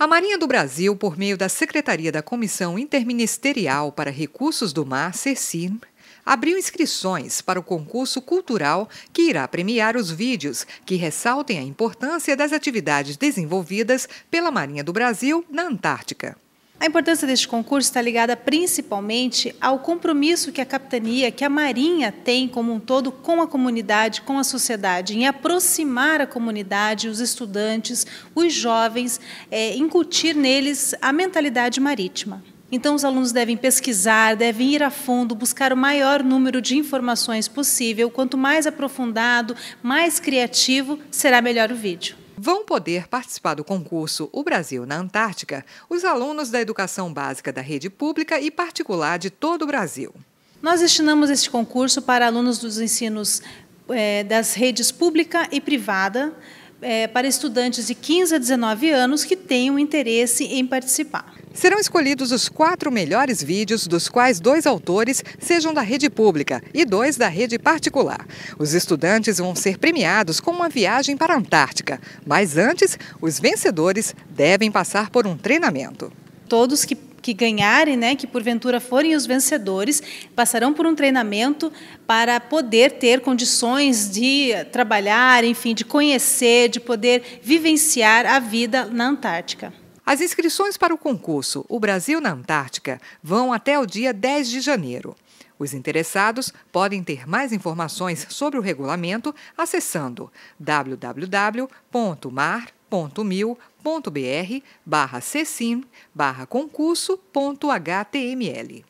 A Marinha do Brasil, por meio da Secretaria da Comissão Interministerial para Recursos do Mar, CECIM, abriu inscrições para o concurso cultural que irá premiar os vídeos que ressaltem a importância das atividades desenvolvidas pela Marinha do Brasil na Antártica. A importância deste concurso está ligada principalmente ao compromisso que a capitania, que a Marinha tem como um todo com a comunidade, com a sociedade, em aproximar a comunidade, os estudantes, os jovens, é, incutir neles a mentalidade marítima. Então, os alunos devem pesquisar, devem ir a fundo, buscar o maior número de informações possível. Quanto mais aprofundado, mais criativo, será melhor o vídeo. Vão poder participar do concurso O Brasil na Antártica os alunos da educação básica da rede pública e particular de todo o Brasil. Nós destinamos este concurso para alunos dos ensinos é, das redes pública e privada, é, para estudantes de 15 a 19 anos que tenham interesse em participar. Serão escolhidos os quatro melhores vídeos, dos quais dois autores sejam da rede pública e dois da rede particular. Os estudantes vão ser premiados com uma viagem para a Antártica, mas antes, os vencedores devem passar por um treinamento. Todos que que ganharem, né, que porventura forem os vencedores, passarão por um treinamento para poder ter condições de trabalhar, enfim, de conhecer, de poder vivenciar a vida na Antártica. As inscrições para o concurso O Brasil na Antártica vão até o dia 10 de janeiro. Os interessados podem ter mais informações sobre o regulamento acessando www.mar.mil.br barra concurso.html.